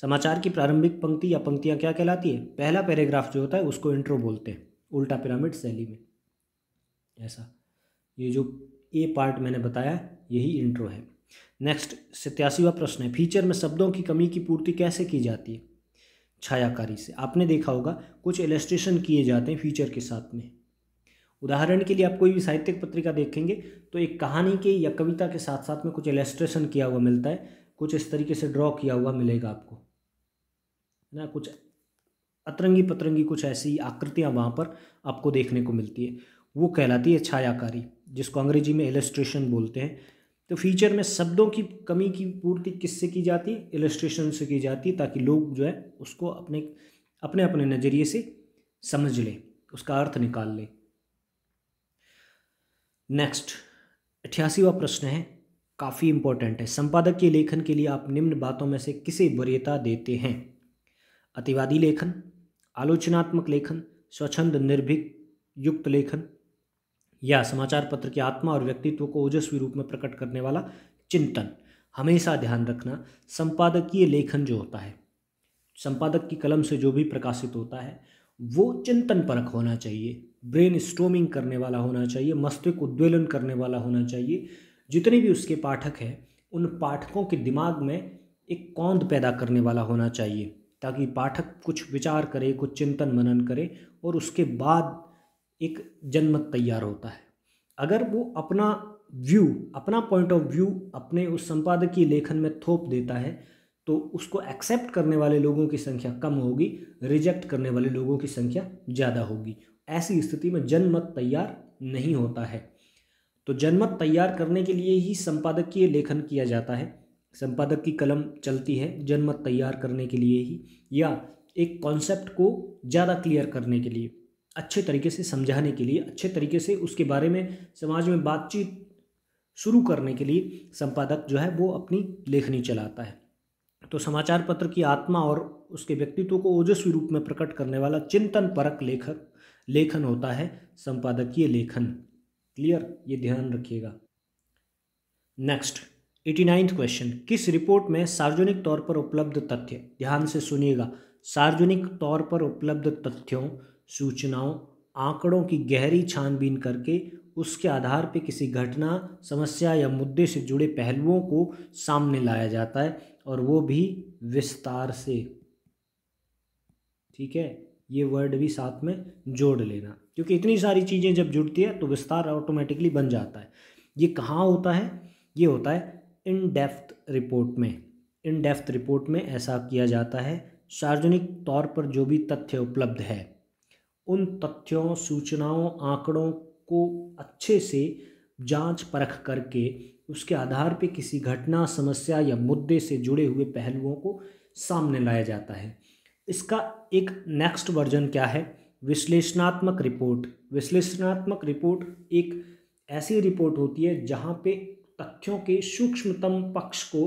समाचार की प्रारंभिक पंक्ति या पंक्तियाँ क्या कहलाती है पहला पैराग्राफ जो होता है उसको इंट्रो बोलते हैं उल्टा पिरामिड शैली में ऐसा ये जो ए पार्ट मैंने बताया यही इंट्रो है नेक्स्ट सत्यासीवा प्रश्न है फीचर में शब्दों की कमी की पूर्ति कैसे की जाती है छायाकारी से आपने देखा होगा कुछ एलिस्ट्रेशन किए जाते हैं फीचर के साथ में उदाहरण के लिए आप कोई भी साहित्यिक पत्रिका देखेंगे तो एक कहानी के या कविता के साथ साथ में कुछ इलेस्ट्रेशन किया हुआ मिलता है कुछ इस तरीके से ड्रॉ किया हुआ मिलेगा आपको है ना कुछ अतरंगी पतरंगी कुछ ऐसी आकृतियाँ वहाँ पर आपको देखने को मिलती है वो कहलाती है छायाकारी जिसको अंग्रेजी में एलेस्ट्रेशन बोलते हैं तो फीचर में शब्दों की कमी की पूर्ति किससे की जाती है एलेस्ट्रेशन से की जाती है ताकि लोग जो है उसको अपने अपने अपने नज़रिए से समझ लें उसका अर्थ निकाल लें नेक्स्ट अठासीवा प्रश्न है काफ़ी इंपॉर्टेंट है संपादक के लेखन के लिए आप निम्न बातों में से किसे वरीयता देते हैं अतिवादी लेखन आलोचनात्मक लेखन स्वच्छंद निर्भीक युक्त लेखन या समाचार पत्र की आत्मा और व्यक्तित्व को ओजस्वी रूप में प्रकट करने वाला चिंतन हमेशा ध्यान रखना संपादकीय लेखन जो होता है संपादक की कलम से जो भी प्रकाशित होता है वो चिंतन परख होना चाहिए ब्रेन स्टोमिंग करने वाला होना चाहिए मस्तिष्क उद्वेलन करने वाला होना चाहिए जितने भी उसके पाठक हैं उन पाठकों के दिमाग में एक कौंद पैदा करने वाला होना चाहिए ताकि पाठक कुछ विचार करे कुछ चिंतन मनन करे और उसके बाद एक जनमत तैयार होता है अगर वो अपना व्यू अपना पॉइंट ऑफ व्यू अपने उस संपादकीय लेखन में थोप देता है तो उसको एक्सेप्ट करने वाले लोगों की संख्या कम होगी रिजेक्ट करने वाले लोगों की संख्या ज़्यादा होगी ऐसी स्थिति में जनमत तैयार नहीं होता है तो जनमत तैयार करने के लिए ही संपादकीय लेखन किया जाता है संपादक की कलम चलती है जनमत तैयार करने के लिए ही या एक कॉन्सेप्ट को ज़्यादा क्लियर करने के लिए अच्छे तरीके से समझाने के लिए अच्छे तरीके से उसके बारे में समाज में बातचीत शुरू करने के लिए संपादक जो है वो अपनी लेखनी चलाता है तो समाचार पत्र की आत्मा और उसके व्यक्तित्व को ओजस्वी रूप में प्रकट करने वाला चिंतन परक लेखक लेखन होता है संपादकीय लेखन क्लियर ये ध्यान रखिएगा नेक्स्ट एटी नाइन्थ क्वेश्चन किस रिपोर्ट में सार्वजनिक तौर पर उपलब्ध तथ्य ध्यान से सुनिएगा सार्वजनिक तौर पर उपलब्ध तथ्यों सूचनाओं आंकड़ों की गहरी छानबीन करके उसके आधार पर किसी घटना समस्या या मुद्दे से जुड़े पहलुओं को सामने लाया जाता है और वो भी विस्तार से ठीक है ये वर्ड भी साथ में जोड़ लेना क्योंकि इतनी सारी चीज़ें जब जुड़ती है तो विस्तार ऑटोमेटिकली बन जाता है ये कहाँ होता है ये होता है इन डेप्थ रिपोर्ट में इन डेप्थ रिपोर्ट में ऐसा किया जाता है सार्वजनिक तौर पर जो भी तथ्य उपलब्ध है उन तथ्यों सूचनाओं आंकड़ों को अच्छे से जांच परख करके उसके आधार पर किसी घटना समस्या या मुद्दे से जुड़े हुए पहलुओं को सामने लाया जाता है इसका एक नेक्स्ट वर्जन क्या है विश्लेषणात्मक रिपोर्ट विश्लेषणात्मक रिपोर्ट एक ऐसी रिपोर्ट होती है जहाँ पे तथ्यों के सूक्ष्मतम पक्ष को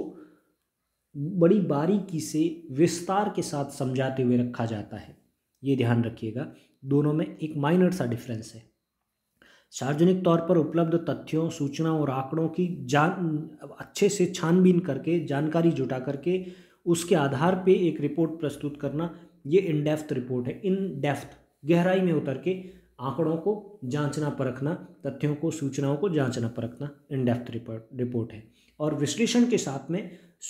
बड़ी बारीकी से विस्तार के साथ समझाते हुए रखा जाता है ये ध्यान रखिएगा दोनों में एक माइनर सा डिफरेंस है सार्वजनिक तौर पर उपलब्ध तथ्यों सूचनाओं और आंकड़ों की जान अच्छे से छानबीन करके जानकारी जुटा करके उसके आधार पे एक रिपोर्ट प्रस्तुत करना ये इन डेफ्थ रिपोर्ट है इन डेफ्थ गहराई में उतर के आंकड़ों को जांचना परखना तथ्यों को सूचनाओं को जांचना परखना इन डेफ्थ रिपोर्ट रिपोर्ट है और विश्लेषण के साथ में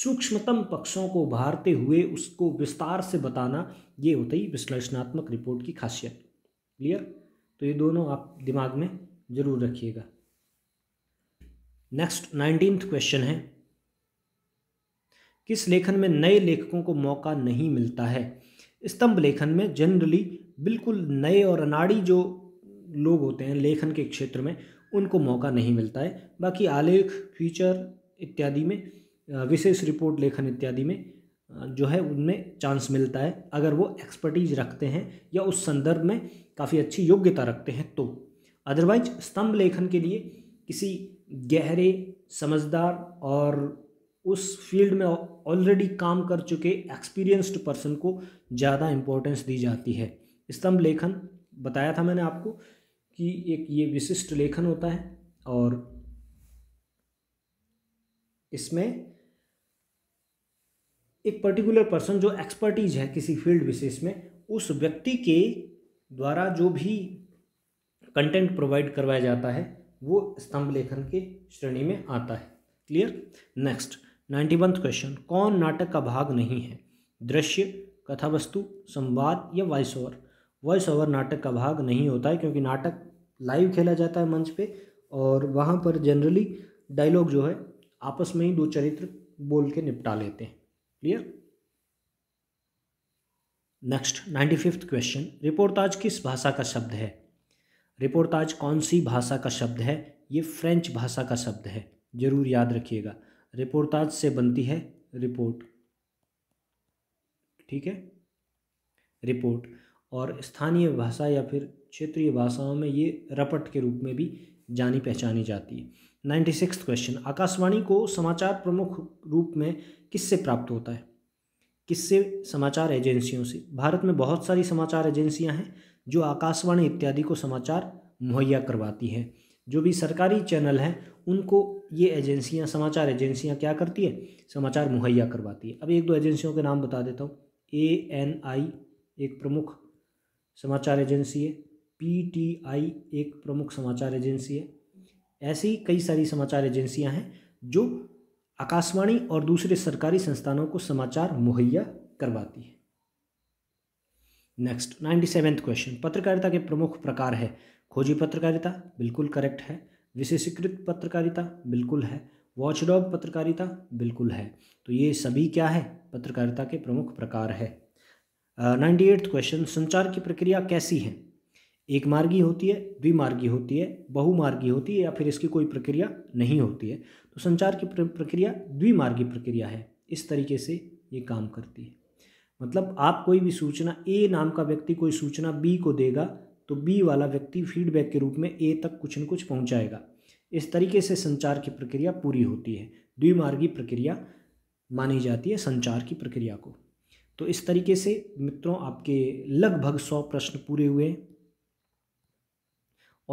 सूक्ष्मतम पक्षों को उभारते हुए उसको विस्तार से बताना ये होता ही विश्लेषणात्मक रिपोर्ट की खासियत क्लियर तो ये दोनों आप दिमाग में ज़रूर रखिएगा नेक्स्ट नाइनटीन क्वेश्चन है किस लेखन में नए लेखकों को मौका नहीं मिलता है स्तंभ लेखन में जनरली बिल्कुल नए और अनाड़ी जो लोग होते हैं लेखन के क्षेत्र में उनको मौका नहीं मिलता है बाकी आलेख फीचर इत्यादि में विशेष रिपोर्ट लेखन इत्यादि में जो है उनमें चांस मिलता है अगर वो एक्सपर्टीज रखते हैं या उस संदर्भ में काफ़ी अच्छी योग्यता रखते हैं तो अदरवाइज स्तंभ लेखन के लिए किसी गहरे समझदार और उस फील्ड में ऑलरेडी काम कर चुके एक्सपीरियंस्ड पर्सन को ज़्यादा इम्पोर्टेंस दी जाती है स्तंभ लेखन बताया था मैंने आपको कि एक ये विशिष्ट लेखन होता है और इसमें एक पर्टिकुलर पर्सन जो एक्सपर्टीज है किसी फील्ड विशेष में उस व्यक्ति के द्वारा जो भी कंटेंट प्रोवाइड करवाया जाता है वो स्तंभ लेखन के श्रेणी में आता है clear next ninety one question कौन नाटक का भाग नहीं है दृश्य कथा वस्तु संवाद या वॉइस ओवर वॉइस ओवर नाटक का भाग नहीं होता है क्योंकि नाटक लाइव खेला जाता है मंच पे और वहाँ पर जनरली डायलॉग जो है आपस में ही दो चरित्र बोल के निपटा लेते हैं clear next ninety fifth question reportage किस भाषा का शब्द है रिपोर्टाज कौन सी भाषा का शब्द है ये फ्रेंच भाषा का शब्द है ज़रूर याद रखिएगा रिपोर्टाज से बनती है रिपोर्ट ठीक है रिपोर्ट और स्थानीय भाषा या फिर क्षेत्रीय भाषाओं में ये रपट के रूप में भी जानी पहचानी जाती है नाइन्टी सिक्स क्वेश्चन आकाशवाणी को समाचार प्रमुख रूप में किससे प्राप्त होता है किससे समाचार एजेंसियों से भारत में बहुत सारी समाचार एजेंसियां हैं जो आकाशवाणी इत्यादि को समाचार मुहैया करवाती हैं जो भी सरकारी चैनल हैं उनको ये एजेंसियाँ समाचार एजेंसियाँ क्या करती है समाचार मुहैया करवाती है अब एक दो एजेंसियों के नाम बता देता हूँ ए एन आई एक प्रमुख समाचार एजेंसी है पी टी आई एक प्रमुख समाचार एजेंसी है ऐसी कई सारी समाचार एजेंसियाँ हैं जो आकाशवाणी और दूसरे सरकारी संस्थानों को समाचार मुहैया करवाती है नेक्स्ट नाइन्टी सेवेंथ क्वेश्चन पत्रकारिता के प्रमुख प्रकार है खोजी पत्रकारिता बिल्कुल करेक्ट है विशेषीकृत पत्रकारिता बिल्कुल है वॉचडॉग पत्रकारिता बिल्कुल है तो ये सभी क्या है पत्रकारिता के प्रमुख प्रकार है नाइन्टी एट्थ क्वेश्चन संचार की प्रक्रिया कैसी है एक मार्गी होती है द्विमार्गी होती है बहुमार्गी होती है या फिर इसकी कोई प्रक्रिया नहीं होती है तो संचार की प्रक्रिया द्विमार्गी प्रक्रिया है इस तरीके से ये काम करती है मतलब आप कोई भी सूचना ए नाम का व्यक्ति कोई सूचना बी को देगा तो बी वाला व्यक्ति फीडबैक के रूप में ए तक कुछ न कुछ पहुंचाएगा इस तरीके से संचार की प्रक्रिया पूरी होती है द्विमार्गी प्रक्रिया मानी जाती है संचार की प्रक्रिया को तो इस तरीके से मित्रों आपके लगभग सौ प्रश्न पूरे हुए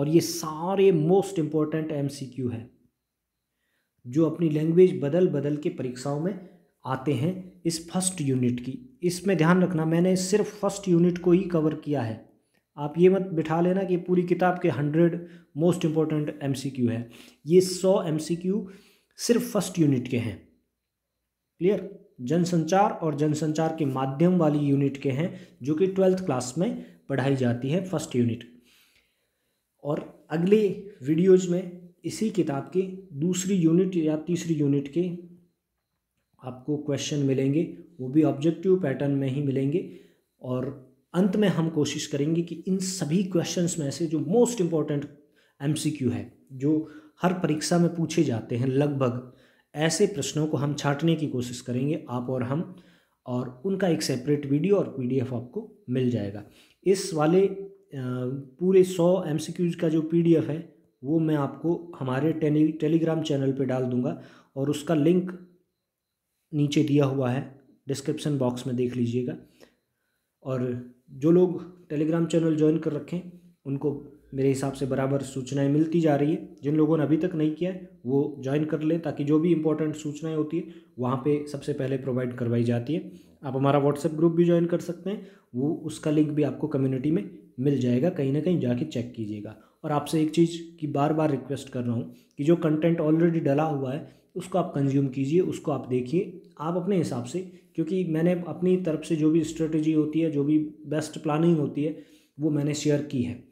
और ये सारे मोस्ट इम्पॉर्टेंट क्यू है जो अपनी लैंग्वेज बदल बदल के परीक्षाओं में आते हैं इस फर्स्ट यूनिट की इसमें ध्यान रखना मैंने सिर्फ फर्स्ट यूनिट को ही कवर किया है आप ये मत बिठा लेना कि पूरी किताब के हंड्रेड मोस्ट इम्पॉर्टेंट एम है ये सौ एम सिर्फ फर्स्ट यूनिट के हैं क्लियर जनसंचार और जनसंचार के माध्यम वाली यूनिट के हैं जो कि ट्वेल्थ क्लास में पढ़ाई जाती है फर्स्ट यूनिट और अगले वीडियोज में इसी किताब के दूसरी यूनिट या तीसरी यूनिट के आपको क्वेश्चन मिलेंगे वो भी ऑब्जेक्टिव पैटर्न में ही मिलेंगे और अंत में हम कोशिश करेंगे कि इन सभी क्वेश्चंस में से जो मोस्ट इम्पॉर्टेंट एम है जो हर परीक्षा में पूछे जाते हैं लगभग ऐसे प्रश्नों को हम छाटने की कोशिश करेंगे आप और हम और उनका एक सेपरेट वीडियो और पीडीएफ आपको मिल जाएगा इस वाले पूरे सौ एम का जो पी है वो मैं आपको हमारे टेली टेलीग्राम चैनल पे डाल दूंगा और उसका लिंक नीचे दिया हुआ है डिस्क्रिप्शन बॉक्स में देख लीजिएगा और जो लोग टेलीग्राम चैनल ज्वाइन कर रखें उनको मेरे हिसाब से बराबर सूचनाएं मिलती जा रही है जिन लोगों ने अभी तक नहीं किया है वो ज्वाइन कर लें ताकि जो भी इंपॉर्टेंट सूचनाएं होती है वहाँ पे सबसे पहले प्रोवाइड करवाई जाती है आप हमारा व्हाट्सएप ग्रुप भी ज्वाइन कर सकते हैं वो उसका लिंक भी आपको कम्युनिटी में मिल जाएगा कहीं ना कहीं जाके चेक कीजिएगा और आपसे एक चीज़ की बार बार रिक्वेस्ट कर रहा हूँ कि जो कंटेंट ऑलरेडी डला हुआ है उसको आप कंज्यूम कीजिए उसको आप देखिए आप अपने हिसाब से क्योंकि मैंने अपनी तरफ से जो भी स्ट्रेटजी होती है जो भी बेस्ट प्लानिंग होती है वो मैंने शेयर की है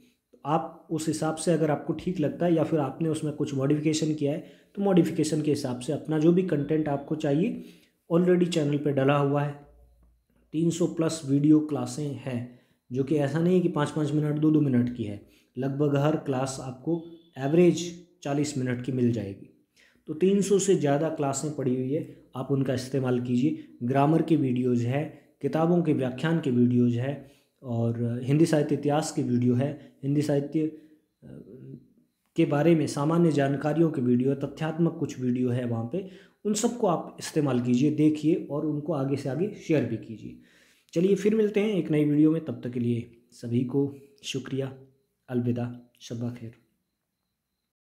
आप उस हिसाब से अगर आपको ठीक लगता है या फिर आपने उसमें कुछ मॉडिफिकेशन किया है तो मॉडिफिकेशन के हिसाब से अपना जो भी कंटेंट आपको चाहिए ऑलरेडी चैनल पर डला हुआ है 300 प्लस वीडियो क्लासें हैं जो कि ऐसा नहीं है कि पाँच पाँच मिनट दो दो मिनट की है लगभग हर क्लास आपको एवरेज चालीस मिनट की मिल जाएगी तो 300 से ज़्यादा क्लासें पड़ी हुई है आप उनका इस्तेमाल कीजिए ग्रामर के वीडियोज़ है किताबों के व्याख्यान के वीडियोज़ है और हिंदी साहित्य इतिहास के वीडियो है हिंदी साहित्य के बारे में सामान्य जानकारियों के वीडियो तथ्यात्मक कुछ वीडियो है वहाँ पे उन सबको आप इस्तेमाल कीजिए देखिए और उनको आगे से आगे शेयर भी कीजिए चलिए फिर मिलते हैं एक नई वीडियो में तब तक के लिए सभी को शुक्रिया अलविदा शब्बा खैर